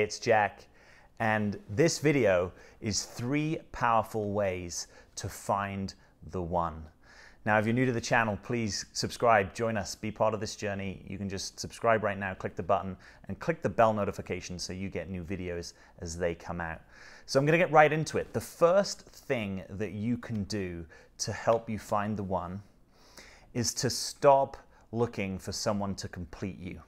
It's Jack, and this video is three powerful ways to find the one. Now, if you're new to the channel, please subscribe, join us, be part of this journey. You can just subscribe right now, click the button, and click the bell notification so you get new videos as they come out. So I'm gonna get right into it. The first thing that you can do to help you find the one is to stop looking for someone to complete you.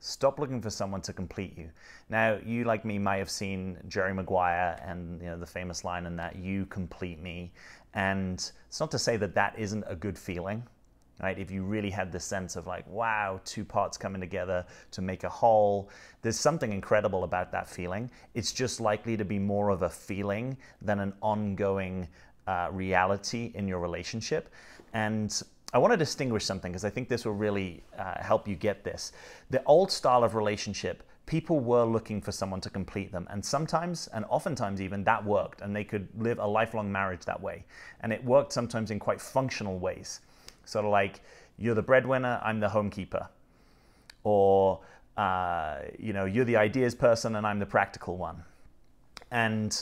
Stop looking for someone to complete you. Now, you like me may have seen Jerry Maguire and you know the famous line in that you complete me. And it's not to say that that isn't a good feeling, right? If you really had this sense of like, wow, two parts coming together to make a whole, there's something incredible about that feeling. It's just likely to be more of a feeling than an ongoing uh, reality in your relationship. And I want to distinguish something because I think this will really uh, help you get this. The old style of relationship, people were looking for someone to complete them. And sometimes, and oftentimes even, that worked. And they could live a lifelong marriage that way. And it worked sometimes in quite functional ways. Sort of like, you're the breadwinner, I'm the homekeeper. Or, uh, you know, you're the ideas person and I'm the practical one. And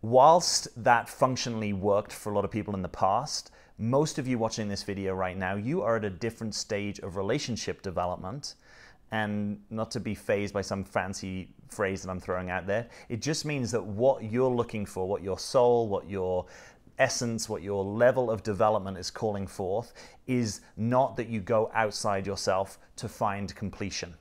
whilst that functionally worked for a lot of people in the past, most of you watching this video right now, you are at a different stage of relationship development. And not to be phased by some fancy phrase that I'm throwing out there, it just means that what you're looking for, what your soul, what your essence, what your level of development is calling forth, is not that you go outside yourself to find completion.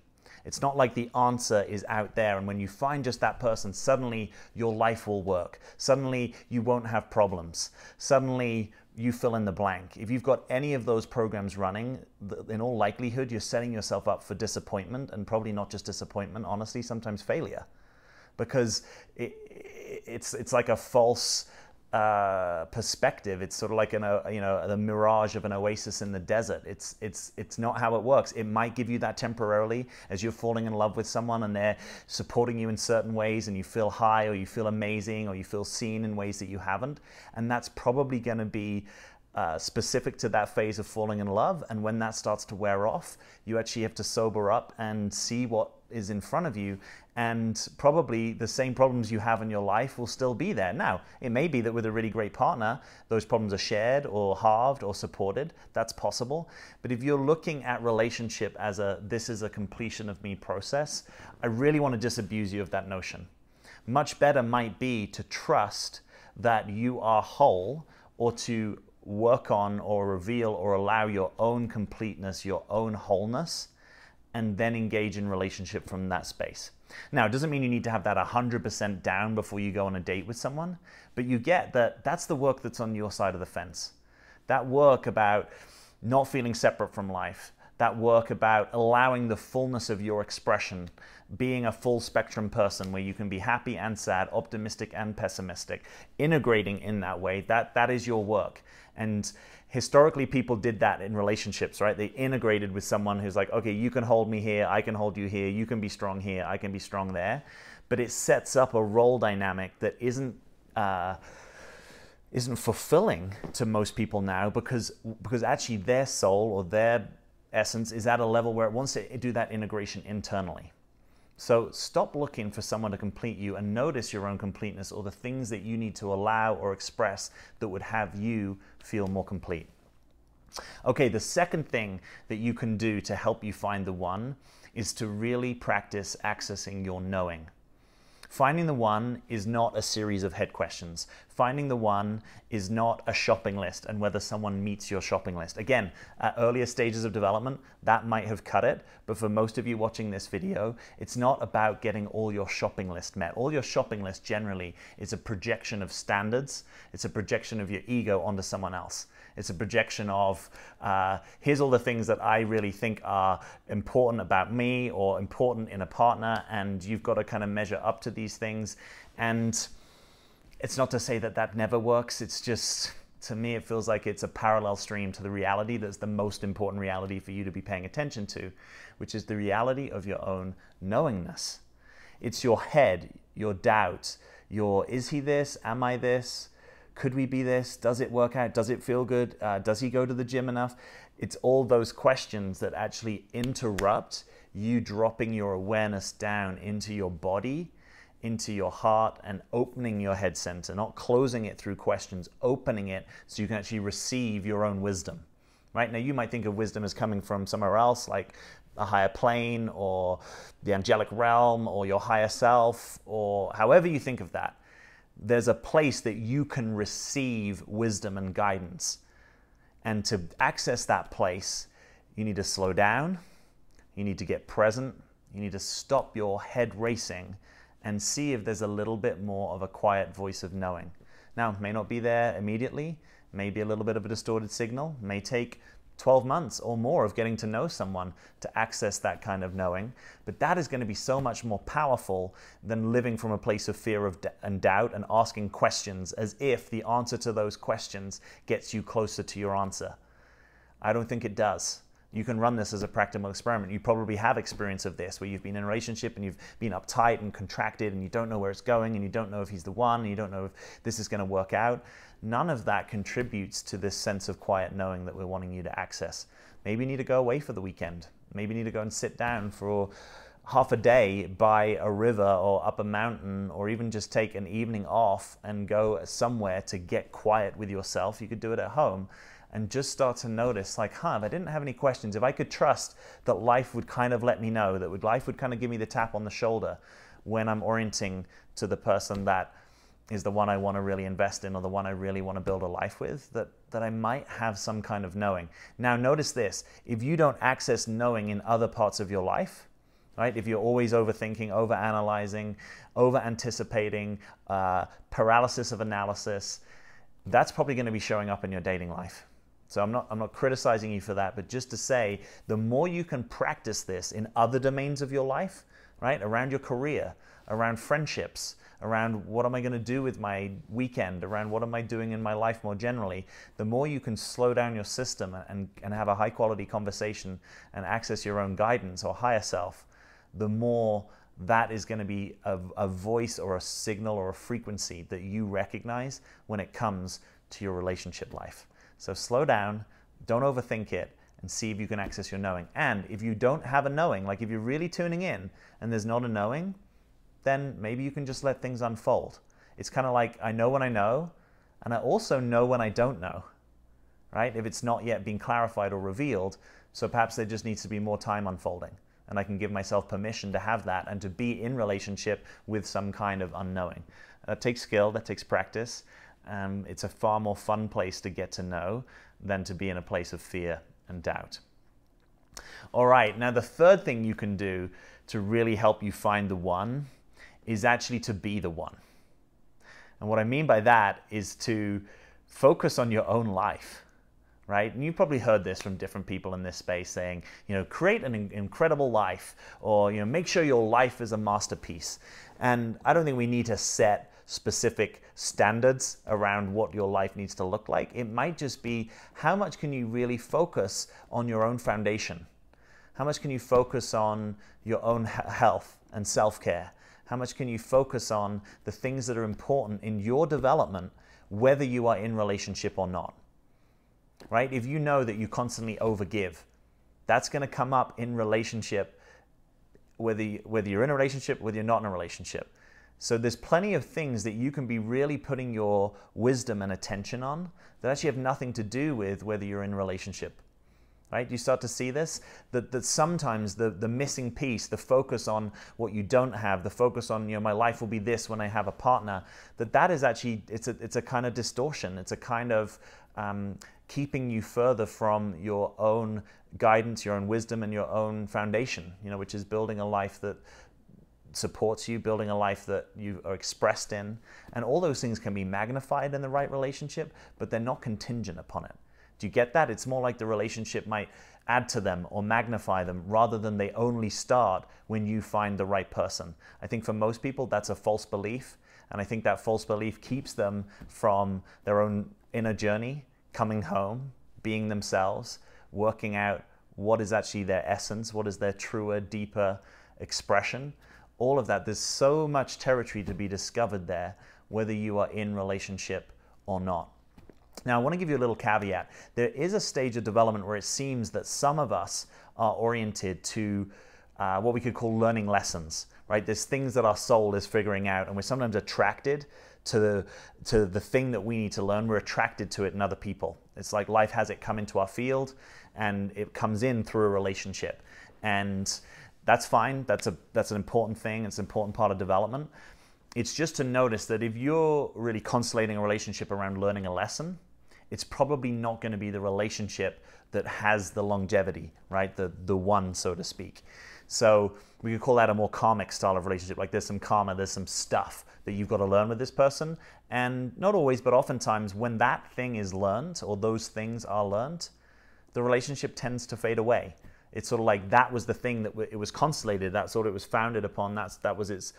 It's not like the answer is out there, and when you find just that person, suddenly your life will work. Suddenly you won't have problems. Suddenly you fill in the blank. If you've got any of those programs running, in all likelihood, you're setting yourself up for disappointment and probably not just disappointment, honestly, sometimes failure. Because it, it's, it's like a false uh, perspective. It's sort of like an, uh, you know the mirage of an oasis in the desert. It's it's it's not how it works. It might give you that temporarily as you're falling in love with someone and they're supporting you in certain ways, and you feel high or you feel amazing or you feel seen in ways that you haven't, and that's probably going to be uh, specific to that phase of falling in love. And when that starts to wear off, you actually have to sober up and see what is in front of you. And probably the same problems you have in your life will still be there. Now, it may be that with a really great partner, those problems are shared or halved or supported. That's possible. But if you're looking at relationship as a this is a completion of me process, I really want to disabuse you of that notion. Much better might be to trust that you are whole or to work on or reveal or allow your own completeness, your own wholeness, and then engage in relationship from that space. Now, it doesn't mean you need to have that 100% down before you go on a date with someone, but you get that that's the work that's on your side of the fence. That work about not feeling separate from life, that work about allowing the fullness of your expression, being a full spectrum person where you can be happy and sad, optimistic and pessimistic, integrating in that way, that, that is your work. And historically, people did that in relationships, right? They integrated with someone who's like, okay, you can hold me here, I can hold you here, you can be strong here, I can be strong there. But it sets up a role dynamic that isn't. Uh, isn't fulfilling to most people now because because actually their soul or their Essence is at a level where it wants to do that integration internally. So stop looking for someone to complete you and notice your own completeness or the things that you need to allow or express that would have you feel more complete. Okay, the second thing that you can do to help you find the one is to really practice accessing your knowing. Finding the one is not a series of head questions finding the one is not a shopping list and whether someone meets your shopping list. Again, at earlier stages of development, that might have cut it, but for most of you watching this video, it's not about getting all your shopping list met. All your shopping list generally is a projection of standards. It's a projection of your ego onto someone else. It's a projection of, uh, here's all the things that I really think are important about me or important in a partner, and you've got to kind of measure up to these things. And it's not to say that that never works, it's just to me, it feels like it's a parallel stream to the reality that's the most important reality for you to be paying attention to, which is the reality of your own knowingness. It's your head, your doubt, your is he this? Am I this? Could we be this? Does it work out? Does it feel good? Uh, does he go to the gym enough? It's all those questions that actually interrupt you dropping your awareness down into your body into your heart and opening your head center, not closing it through questions, opening it so you can actually receive your own wisdom. Right now, you might think of wisdom as coming from somewhere else, like a higher plane or the angelic realm or your higher self or however you think of that. There's a place that you can receive wisdom and guidance. And to access that place, you need to slow down, you need to get present, you need to stop your head racing and see if there's a little bit more of a quiet voice of knowing. Now, may not be there immediately, Maybe a little bit of a distorted signal, may take 12 months or more of getting to know someone to access that kind of knowing. But that is going to be so much more powerful than living from a place of fear of d- and doubt and asking questions as if the answer to those questions gets you closer to your answer. I don't think it does you can run this as a practical experiment. You probably have experience of this where you've been in a relationship and you've been uptight and contracted and you don't know where it's going and you don't know if he's the one and you don't know if this is going to work out. None of that contributes to this sense of quiet knowing that we're wanting you to access. Maybe you need to go away for the weekend. Maybe you need to go and sit down for half a day by a river or up a mountain or even just take an evening off and go somewhere to get quiet with yourself. You could do it at home and just start to notice like, huh, if I didn't have any questions, if I could trust that life would kind of let me know, that would life would kind of give me the tap on the shoulder when I'm orienting to the person that is the one I want to really invest in or the one I really want to build a life with, that, that I might have some kind of knowing. Now notice this, if you don't access knowing in other parts of your life, right? If you're always overthinking, over-analyzing, over-anticipating, uh, paralysis of analysis, that's probably going to be showing up in your dating life. So I'm not, I'm not criticizing you for that, but just to say, the more you can practice this in other domains of your life, right? Around your career, around friendships, around what am I going to do with my weekend, around what am I doing in my life more generally, the more you can slow down your system and, and have a high quality conversation and access your own guidance or higher self, the more that is going to be a, a voice or a signal or a frequency that you recognize when it comes to your relationship life. So slow down, don't overthink it, and see if you can access your knowing. And if you don't have a knowing, like if you're really tuning in and there's not a knowing, then maybe you can just let things unfold. It's kind of like I know when I know, and I also know when I don't know, right? If it's not yet been clarified or revealed, so perhaps there just needs to be more time unfolding. And I can give myself permission to have that and to be in relationship with some kind of unknowing. That takes skill, that takes practice and um, it's a far more fun place to get to know than to be in a place of fear and doubt. All right, now the third thing you can do to really help you find the one is actually to be the one. And what I mean by that is to focus on your own life, right? And you have probably heard this from different people in this space saying, you know, create an incredible life or, you know, make sure your life is a masterpiece. And I don't think we need to set specific standards around what your life needs to look like. It might just be how much can you really focus on your own foundation? How much can you focus on your own health and self care? How much can you focus on the things that are important in your development, whether you are in relationship or not? Right? If you know that you constantly overgive, that's going to come up in relationship, whether, you, whether you're in a relationship, whether you're not in a relationship. So there's plenty of things that you can be really putting your wisdom and attention on that actually have nothing to do with whether you're in relationship. Right? You start to see this? That, that sometimes the, the missing piece, the focus on what you don't have, the focus on, you know, my life will be this when I have a partner, that that is actually, it's a, it's a kind of distortion. It's a kind of um, keeping you further from your own guidance, your own wisdom, and your own foundation, you know, which is building a life that, supports you, building a life that you are expressed in. And all those things can be magnified in the right relationship, but they're not contingent upon it. Do you get that? It's more like the relationship might add to them or magnify them rather than they only start when you find the right person. I think for most people, that's a false belief. And I think that false belief keeps them from their own inner journey, coming home, being themselves, working out what is actually their essence, what is their truer, deeper expression all of that. There's so much territory to be discovered there, whether you are in relationship or not. Now, I want to give you a little caveat. There is a stage of development where it seems that some of us are oriented to uh, what we could call learning lessons, right? There's things that our soul is figuring out, and we're sometimes attracted to the, to the thing that we need to learn. We're attracted to it in other people. It's like life has it come into our field, and it comes in through a relationship. And that's fine. That's a that's an important thing. It's an important part of development. It's just to notice that if you're really constellating a relationship around learning a lesson, it's probably not going to be the relationship that has the longevity, right? The the one, so to speak. So we could call that a more karmic style of relationship. Like there's some karma, there's some stuff that you've got to learn with this person. And not always, but oftentimes when that thing is learned or those things are learned, the relationship tends to fade away. It's sort of like that was the thing that it was constellated. That's what it was founded upon. That's that was its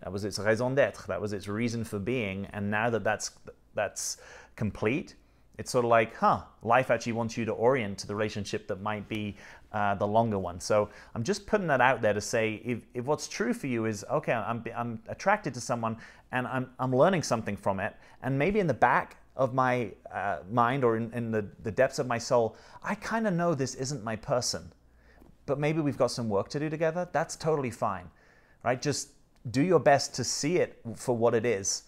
that was its raison d'être. That was its reason for being. And now that that's that's complete, it's sort of like, huh, life actually wants you to orient to the relationship that might be uh, the longer one. So I'm just putting that out there to say if, if what's true for you is, okay, I'm, I'm attracted to someone and I'm, I'm learning something from it, and maybe in the back of my uh, mind or in, in the, the depths of my soul, I kind of know this isn't my person but maybe we've got some work to do together. That's totally fine, right? Just do your best to see it for what it is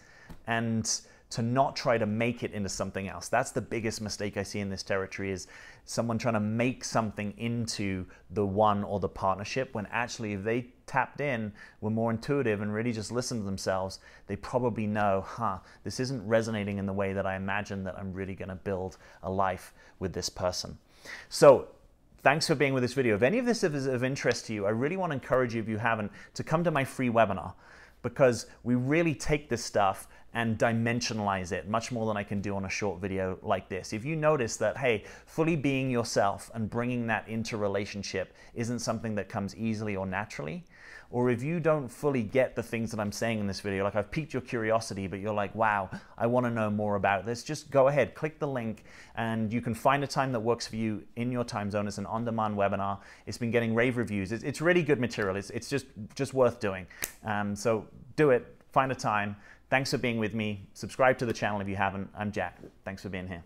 and to not try to make it into something else. That's the biggest mistake I see in this territory is someone trying to make something into the one or the partnership when actually if they tapped in, were more intuitive and really just listened to themselves, they probably know, huh, this isn't resonating in the way that I imagine that I'm really going to build a life with this person. So Thanks for being with this video. If any of this is of interest to you, I really want to encourage you, if you haven't, to come to my free webinar because we really take this stuff and dimensionalize it much more than I can do on a short video like this. If you notice that, hey, fully being yourself and bringing that into relationship isn't something that comes easily or naturally, or if you don't fully get the things that I'm saying in this video, like I've piqued your curiosity, but you're like, wow, I want to know more about this, just go ahead, click the link, and you can find a time that works for you in your time zone. It's an on demand webinar. It's been getting rave reviews. It's, it's really good material. It's, it's just, just worth doing. Um, so do it, find a time. Thanks for being with me. Subscribe to the channel if you haven't. I'm Jack. Thanks for being here.